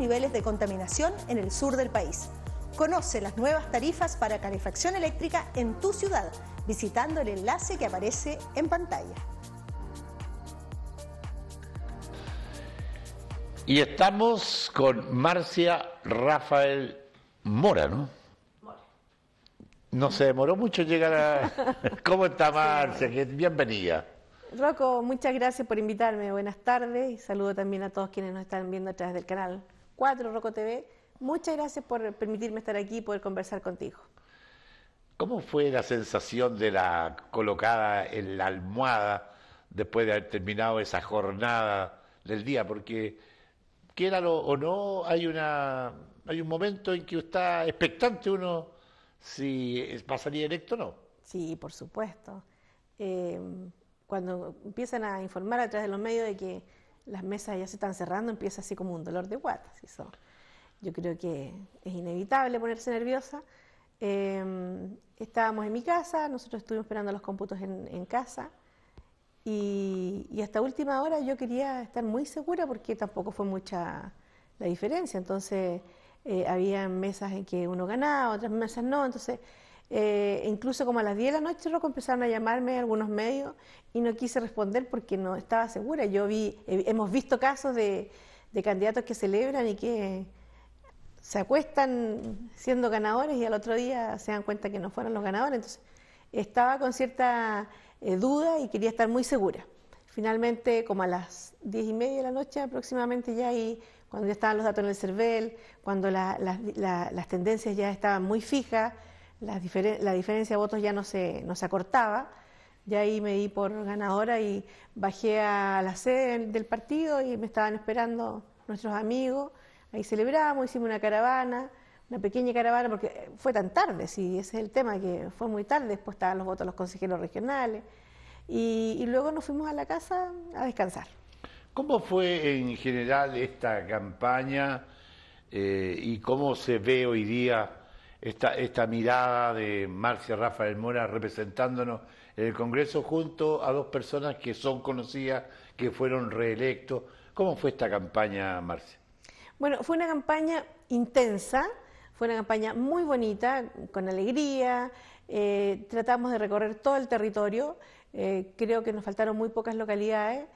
niveles de contaminación en el sur del país. Conoce las nuevas tarifas para calefacción eléctrica en tu ciudad visitando el enlace que aparece en pantalla. Y estamos con Marcia Rafael Mora, ¿no? No se demoró mucho llegar a... ¿Cómo está Marcia? Bienvenida. Rocco, muchas gracias por invitarme. Buenas tardes y saludo también a todos quienes nos están viendo a través del canal. 4, Roco TV. Muchas gracias por permitirme estar aquí y poder conversar contigo. ¿Cómo fue la sensación de la colocada en la almohada después de haber terminado esa jornada del día? Porque, quédalo o no, hay, una, hay un momento en que está expectante uno si pasaría a electo o no. Sí, por supuesto. Eh, cuando empiezan a informar a través de los medios de que las mesas ya se están cerrando, empieza así como un dolor de guata. Yo creo que es inevitable ponerse nerviosa. Em, estábamos en mi casa, nosotros estuvimos esperando los cómputos en, casa y, hasta última hora yo quería estar muy segura porque tampoco fue mucha la diferencia. Entonces eh, había mesas en que uno ganaba, otras mesas no. Entonces eh, incluso como a las 10 de la noche luego empezaron a llamarme algunos medios y no quise responder porque no estaba segura. Yo vi, hemos visto casos de, candidatos que celebran y que se acuestan siendo ganadores y al otro día se dan cuenta que no fueron los ganadores. Entonces estaba con cierta eh, duda y quería estar muy segura. Finalmente, como a las 10 y media de la noche aproximadamente ya ahí cuando ya estaban los datos en el CERVEL, cuando las tendencias ya estaban muy fijas, la, diferencia de votos ya no se, no se acortaba. ya ahí me di por ganadora y bajé a la sede del partido y me estaban esperando nuestros amigos. Ahí celebramos, hicimos una caravana, una pequeña caravana, porque fue tan tarde, sí, ese es el tema, que fue muy tarde. Después estaban los votos de los consejeros regionales. Y, luego nos fuimos a la casa a descansar. ¿Cómo fue en general esta campaña eh, y cómo se ve hoy día esta, esta mirada de Marcia Rafael Mora representándonos en el Congreso junto a dos personas que son conocidas, que fueron reelectos. ¿Cómo fue esta campaña, Marcia? Bueno, fue una campaña intensa, fue una campaña muy bonita, con alegría. Eh, tratamos de recorrer todo el territorio. Eh, creo que nos faltaron muy pocas localidades.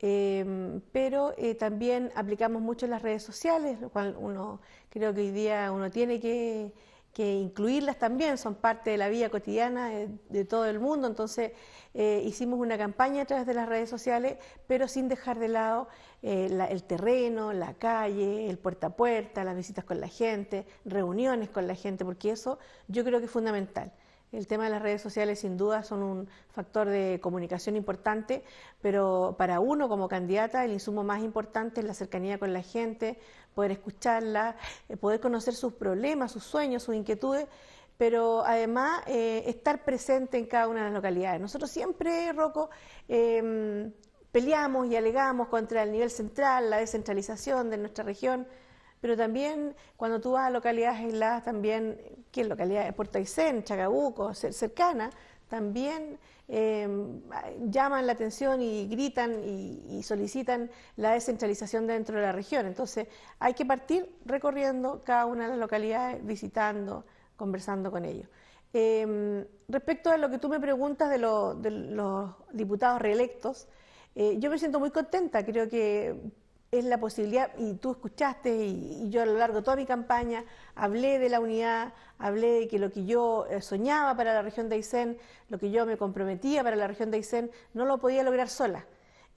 Em, pero eh, también aplicamos mucho en las redes sociales, lo cual uno creo que hoy día uno tiene que que incluirlas también, son parte de la vida cotidiana de, todo el mundo. Entonces eh, hicimos una campaña a través de las redes sociales, pero sin dejar de lado eh, el terreno, la calle, el puerta a puerta, las visitas con la gente, reuniones con la gente, porque eso yo creo que es fundamental. El tema de las redes sociales sin duda son un factor de comunicación importante, pero para uno como candidata el insumo más importante es la cercanía con la gente, poder escucharla, eh, poder conocer sus problemas, sus sueños, sus inquietudes, pero además eh, estar presente en cada una de las localidades. Nosotros siempre, Rocco, em, peleamos y alegamos contra el nivel central, la descentralización de nuestra región pero también cuando tú vas a localidades aisladas, también, que Localidades, localidad de Puerto Aysén, Chacabuco, cercana, también em, llaman la atención y gritan y, solicitan la descentralización dentro de la región. Entonces, hay que partir recorriendo cada una de las localidades, visitando, conversando con ellos. Em, respecto a lo que tú me preguntas de, de los diputados reelectos, eh, yo me siento muy contenta, creo que es la posibilidad, y tú escuchaste, y, yo a lo largo de toda mi campaña hablé de la unidad, hablé de que lo que yo eh, soñaba para la región de Aysén, lo que yo me comprometía para la región de Aysén, no lo podía lograr sola.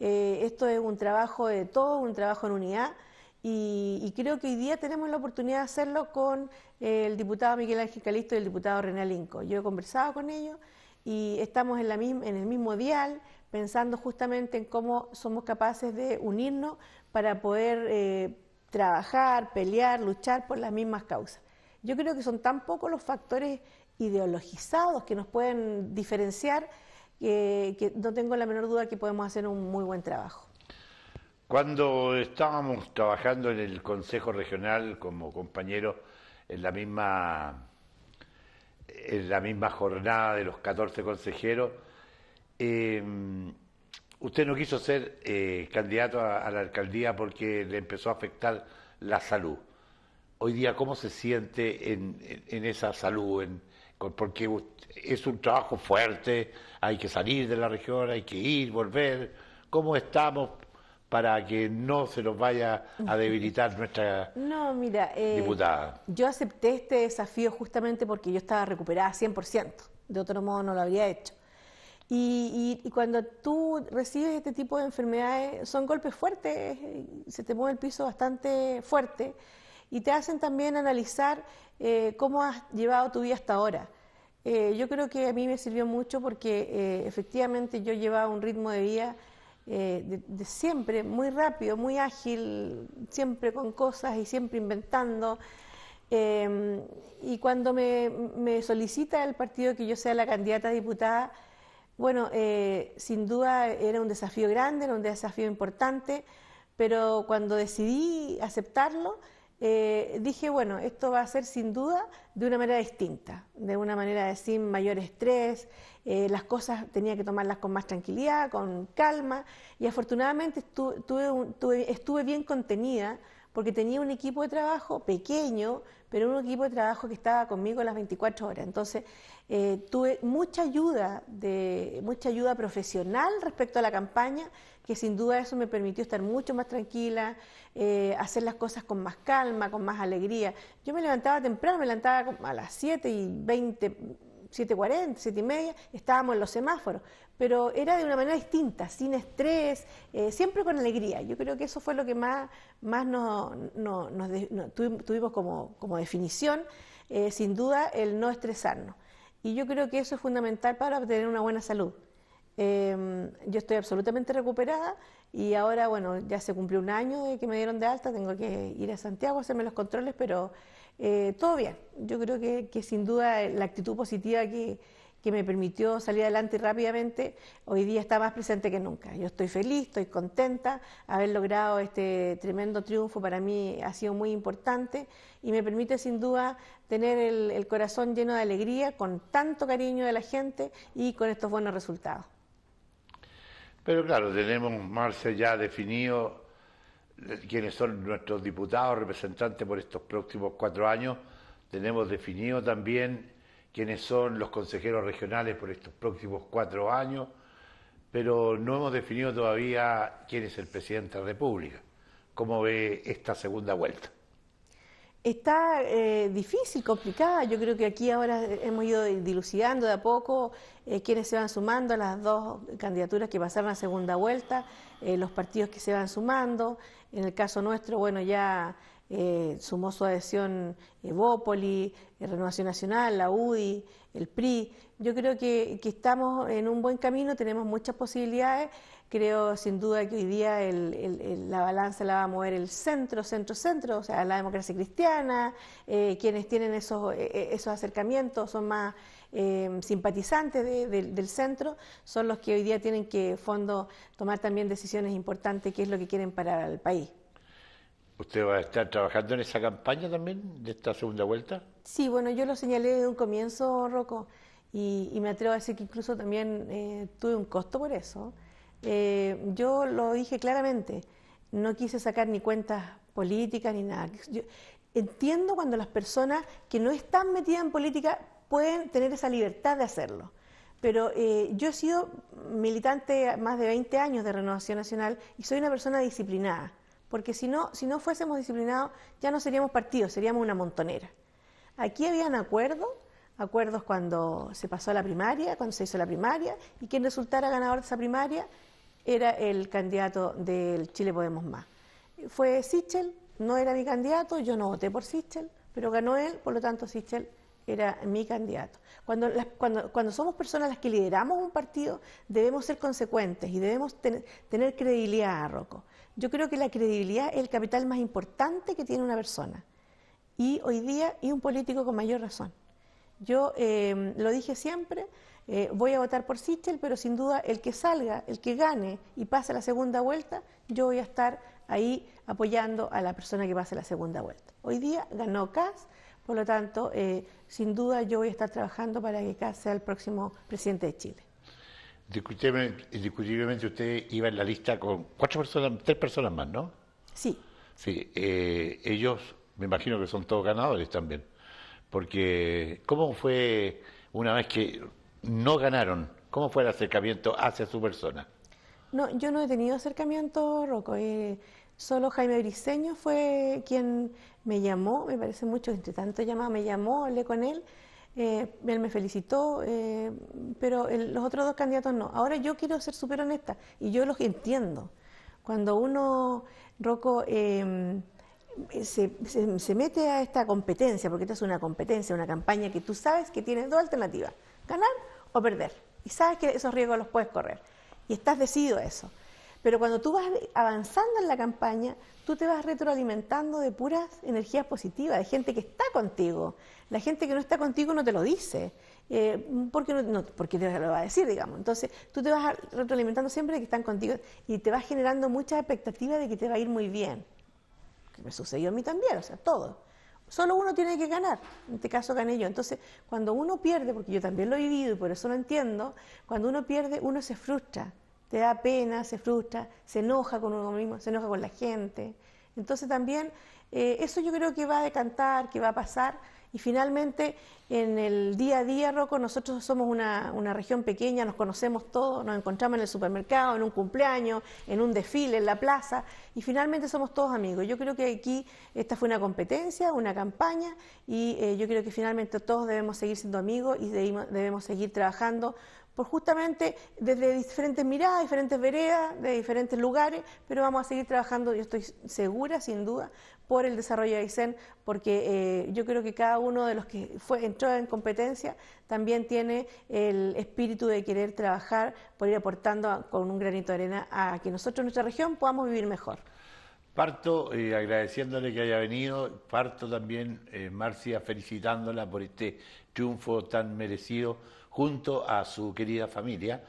Eh, esto es un trabajo de todo, un trabajo en unidad, y, creo que hoy día tenemos la oportunidad de hacerlo con eh, el diputado Miguel Ángel Calisto y el diputado René Alinco. Yo he conversado con ellos y estamos en, en el mismo dial pensando justamente en cómo somos capaces de unirnos para poder eh, trabajar, pelear, luchar por las mismas causas. Yo creo que son tan pocos los factores ideologizados que nos pueden diferenciar que, no tengo la menor duda que podemos hacer un muy buen trabajo. Cuando estábamos trabajando en el Consejo Regional como compañeros en la misma en la misma jornada de los 14 consejeros, Em, usted no quiso ser eh, candidato a, la alcaldía porque le empezó a afectar la salud. Hoy día, ¿cómo se siente en, esa salud? porque es un trabajo fuerte, hay que salir de la región, hay que ir, volver. ¿Cómo estamos para que no se nos vaya a debilitar nuestra eh, diputada? Yo acepté este desafío justamente porque yo estaba recuperada 100%, de otro modo no lo habría hecho. Y, cuando tú recibes este tipo de enfermedades, son golpes fuertes, eh, se te mueve el piso bastante fuerte y te hacen también analizar eh, cómo has llevado tu vida hasta ahora. Eh, yo creo que a mí me sirvió mucho porque efectivamente yo llevaba un ritmo de vida de, siempre muy rápido, muy ágil, siempre con cosas y siempre inventando. Em, y cuando me, me solicita el partido que yo sea la candidata a diputada, bueno, eh, sin duda era un desafío grande, era un desafío importante, pero cuando decidí aceptarlo, eh, dije, bueno, esto va a ser sin duda de una manera distinta, de una manera de sin mayor estrés, eh, las cosas tenía que tomarlas con más tranquilidad, con calma, y afortunadamente estuve bien contenida porque tenía un equipo de trabajo pequeño, pero un equipo de trabajo que estaba conmigo las 24 horas. Entonces, eh, tuve mucha ayuda, mucha ayuda profesional respecto a la campaña, que sin duda eso me permitió estar mucho más tranquila, eh, hacer las cosas con más calma, con más alegría. Yo me levantaba temprano, me levantaba a las 7 y 20, 7.40, 7.30, y media, estábamos en los semáforos, pero era de una manera distinta, sin estrés, eh, siempre con alegría. Yo creo que eso fue lo que más, más nos, tuvimos como, definición, eh, sin duda, el no estresarnos. Y yo creo que eso es fundamental para obtener una buena salud. Em, yo estoy absolutamente recuperada y ahora, bueno, ya se cumplió un año de que me dieron de alta, tengo que ir a Santiago a hacerme los controles, pero eh, todo bien, yo creo que, sin duda eh, la actitud positiva que, que me permitió salir adelante rápidamente, hoy día está más presente que nunca. Yo estoy feliz, estoy contenta, haber logrado este tremendo triunfo para mí ha sido muy importante y me permite sin duda tener el, corazón lleno de alegría, con tanto cariño de la gente y con estos buenos resultados. Pero claro, tenemos Marce ya definido quienes son nuestros diputados representantes por estos próximos cuatro años. Tenemos definido también quiénes son los consejeros regionales por estos próximos cuatro años, pero no hemos definido todavía quién es el presidente de la República. ¿Cómo ve esta segunda vuelta? está eh, difícil, complicada. Yo creo que aquí ahora hemos ido dilucidando de a poco eh, quiénes se van sumando a las dos candidaturas que pasaron a segunda vuelta, eh, los partidos que se van sumando. En el caso nuestro, bueno, ya sumó su adhesión Evópoli, Renovación Nacional, la UDI, el PRI. Yo creo que, estamos en un buen camino, tenemos muchas posibilidades. Creo sin duda que hoy día la balanza la va a mover el centro, centro, centro, o sea, la democracia cristiana, eh, quienes tienen e, e, esos, acercamientos son más eh, simpatizantes del centro, son los que hoy día tienen que, fondo, tomar también decisiones importantes, qué es lo que quieren para el país. ¿Usted va a estar trabajando en esa campaña también de esta segunda vuelta? Sí, bueno, yo lo señalé desde un comienzo, Rocco, y, me atrevo a decir que incluso también eh, tuve un costo por eso. Eh, yo lo dije claramente, no quise sacar ni cuentas políticas ni nada. entiendo cuando las personas que no están metidas en política pueden tener esa libertad de hacerlo. Pero eh, yo he sido militante más de 20 años de Renovación Nacional y soy una persona disciplinada, porque si no, si no fuésemos disciplinados ya no seríamos partidos, seríamos una montonera. Aquí habían acuerdos, acuerdos cuando se pasó a la primaria, cuando se hizo la primaria, y quien resultara ganador de esa primaria era el candidato del Chile Podemos Más. Fue Sichel, no era mi candidato, yo no voté por Sichel, pero ganó él, por lo tanto Sichel era mi candidato. Cuando, somos personas las que lideramos un partido, debemos ser consecuentes y debemos tener credibilidad, Rocco. Yo creo que la credibilidad es el capital más importante que tiene una persona y hoy día y un político con mayor razón. Yo em, lo dije siempre, eh, voy a votar por Sichel, pero sin duda el que salga, el que gane y pase la segunda vuelta, yo voy a estar ahí apoyando a la persona que pase la segunda vuelta. Hoy día ganó Cas por lo tanto, eh, sin duda yo voy a estar trabajando para que Cas sea el próximo presidente de Chile. Indiscutiblemente usted iba en la lista con cuatro personas, tres personas más, ¿no? Sí. Sí, eh, ellos me imagino que son todos ganadores también. Porque, ¿cómo fue una vez que no ganaron? ¿Cómo fue el acercamiento hacia su persona? No, yo no he tenido acercamiento, Rocco. Eh, solo Jaime Briceño fue quien me llamó, me parece mucho, entre tanto llamados me llamó, hablé con él, eh, él me felicitó, eh, pero los otros dos candidatos no. Ahora yo quiero ser súper honesta y yo los entiendo. Cuando uno, Rocco, se, mete a esta competencia, porque esta es una competencia, una campaña que tú sabes que tienes dos alternativas, ganar o perder. Y sabes que esos riesgos los puedes correr. Y estás decidido a eso. Pero cuando tú vas avanzando en la campaña, tú te vas retroalimentando de puras energías positivas, de gente que está contigo. La gente que no está contigo no te lo dice, eh, porque, no, te lo va a decir, digamos. Entonces, tú te vas retroalimentando siempre de que están contigo y te vas generando muchas expectativas de que te va a ir muy bien me sucedió a mí también, o sea, todo. Solo uno tiene que ganar, en este caso gané yo. Entonces, cuando uno pierde, porque yo también lo he vivido y por eso lo entiendo, cuando uno pierde, uno se frustra, te da pena, se frustra, se enoja con uno mismo, se enoja con la gente. Entonces también eh, eso yo creo que va a decantar, que va a pasar y finalmente, en el día a día, Rocco, nosotros somos una, región pequeña, nos conocemos todos, nos encontramos en el supermercado, en un cumpleaños, en un desfile, en la plaza, y finalmente somos todos amigos. Yo creo que aquí esta fue una competencia, una campaña, y eh, yo creo que finalmente todos debemos seguir siendo amigos y debemos seguir trabajando por justamente desde diferentes miradas, diferentes veredas, de diferentes lugares, pero vamos a seguir trabajando, yo estoy segura, sin duda, por el desarrollo de Aysén, porque eh, yo creo que cada uno de los que fue, entró en competencia también tiene el espíritu de querer trabajar por ir aportando con un granito de arena a que nosotros, nuestra región, podamos vivir mejor. Parto eh, agradeciéndole que haya venido, parto también, eh, Marcia, felicitándola por este triunfo tan merecido junto a su querida familia.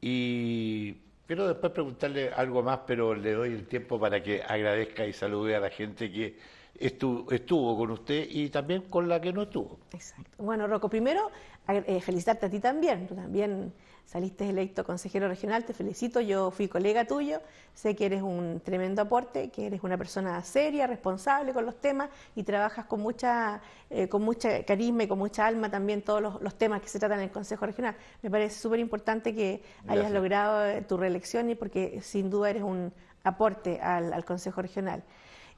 Y quiero después preguntarle algo más, pero le doy el tiempo para que agradezca y salude a la gente que estuvo, estuvo con usted y también con la que no estuvo. Exacto. Bueno, Rocco, primero eh, felicitarte a ti también. Tú también saliste electo consejero regional, te felicito, yo fui colega tuyo, sé que eres un tremendo aporte, que eres una persona seria, responsable con los temas y trabajas con mucha, eh, con mucha carisma y con mucha alma también todos los, temas que se tratan en el Consejo Regional. Me parece súper importante que hayas logrado eh, tu reelección y porque sin duda eres un aporte al, Consejo Regional.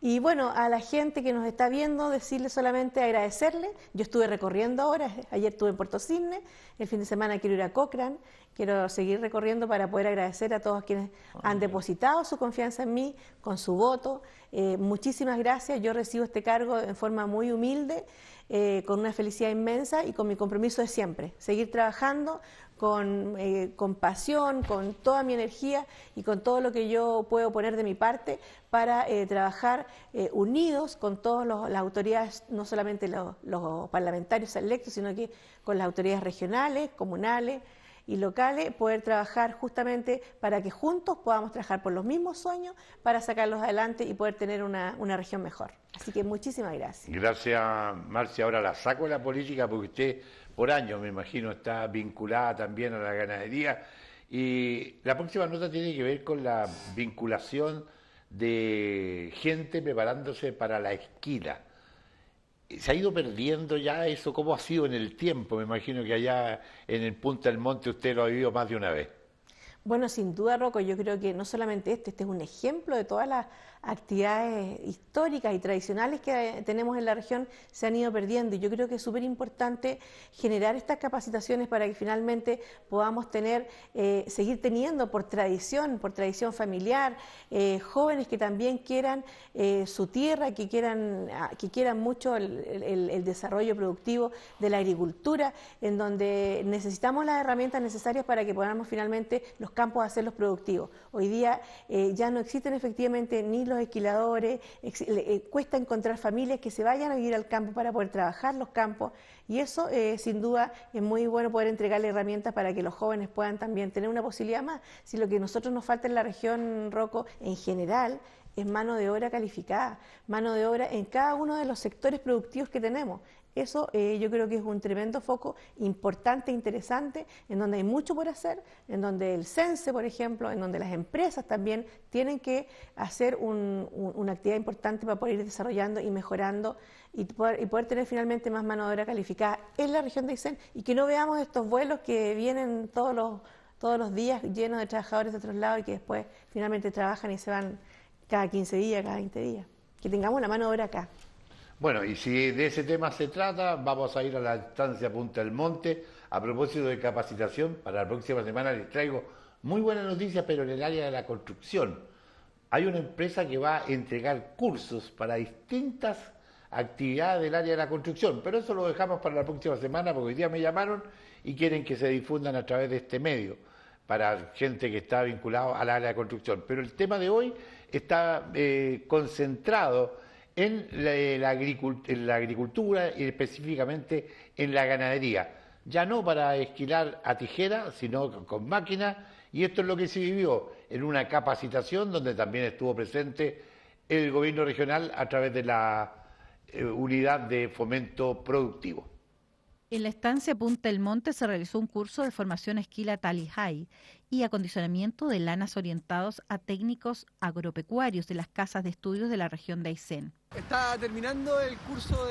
Y bueno, a la gente que nos está viendo, decirle solamente agradecerle. Yo estuve recorriendo ahora, ayer estuve en Puerto Cisne, el fin de semana quiero ir a Cochrane, quiero seguir recorriendo para poder agradecer a todos quienes han depositado su confianza en mí, con su voto. Eh, muchísimas gracias, yo recibo este cargo en forma muy humilde, eh, con una felicidad inmensa y con mi compromiso de siempre, seguir trabajando, eh, con, pasión, con toda mi energía y con todo lo que yo puedo poner de mi parte para eh, trabajar eh, unidos con todas las autoridades, no solamente los, parlamentarios electos, sino que con las autoridades regionales, comunales y locales, poder trabajar justamente para que juntos podamos trabajar por los mismos sueños para sacarlos adelante y poder tener una, una región mejor. Así que muchísimas gracias. Gracias, Marcia. Ahora la saco de la política porque usted por años, me imagino, está vinculada también a la ganadería. Y la próxima nota tiene que ver con la vinculación de gente preparándose para la esquina. ¿Se ha ido perdiendo ya eso? ¿Cómo ha sido en el tiempo? Me imagino que allá en el Punta del Monte usted lo ha vivido más de una vez. Bueno, sin duda, Rocco, yo creo que no solamente este, este es un ejemplo de todas las actividades históricas y tradicionales que tenemos en la región se han ido perdiendo y yo creo que es súper importante generar estas capacitaciones para que finalmente podamos tener, eh, seguir teniendo por tradición, por tradición familiar, eh, jóvenes que también quieran eh, su tierra, que quieran, ah, que quieran mucho el, el desarrollo productivo de la agricultura, en donde necesitamos las herramientas necesarias para que podamos finalmente los campos a hacerlos productivos. Hoy día eh, ya no existen efectivamente ni los esquiladores, eh, cuesta encontrar familias que se vayan a ir al campo para poder trabajar los campos y eso eh, sin duda es muy bueno poder entregarle herramientas para que los jóvenes puedan también tener una posibilidad más. Si lo que nosotros nos falta en la región Roco en general es mano de obra calificada, mano de obra en cada uno de los sectores productivos que tenemos. Eso eh, yo creo que es un tremendo foco importante, interesante, en donde hay mucho por hacer, en donde el CENSE, por ejemplo, en donde las empresas también tienen que hacer una actividad importante para poder ir desarrollando y mejorando y poder, tener finalmente más mano de obra calificada en la región de Aysén y que no veamos estos vuelos que vienen todos los, todos los días llenos de trabajadores de otros lados y que después finalmente trabajan y se van cada 15 días, cada 20 días. Que tengamos la mano de obra acá. Bueno, y si de ese tema se trata, vamos a ir a la estancia Punta del Monte. A propósito de capacitación, para la próxima semana les traigo muy buenas noticias, pero en el área de la construcción. Hay una empresa que va a entregar cursos para distintas actividades del área de la construcción, pero eso lo dejamos para la próxima semana porque hoy día me llamaron y quieren que se difundan a través de este medio para gente que está vinculada al área de construcción. Pero el tema de hoy está eh, concentrado eh, en la, agricultura y específicamente en la ganadería. Ya no para esquilar a tijera, sino con máquina, y esto es lo que se vivió en una capacitación donde también estuvo presente el gobierno regional a través de la eh, unidad de fomento productivo. En la estancia Punta del Monte se realizó un curso de formación esquila Talihai y acondicionamiento de lanas orientados a técnicos agropecuarios de las casas de estudios de la región de Aysén. Está terminando el curso de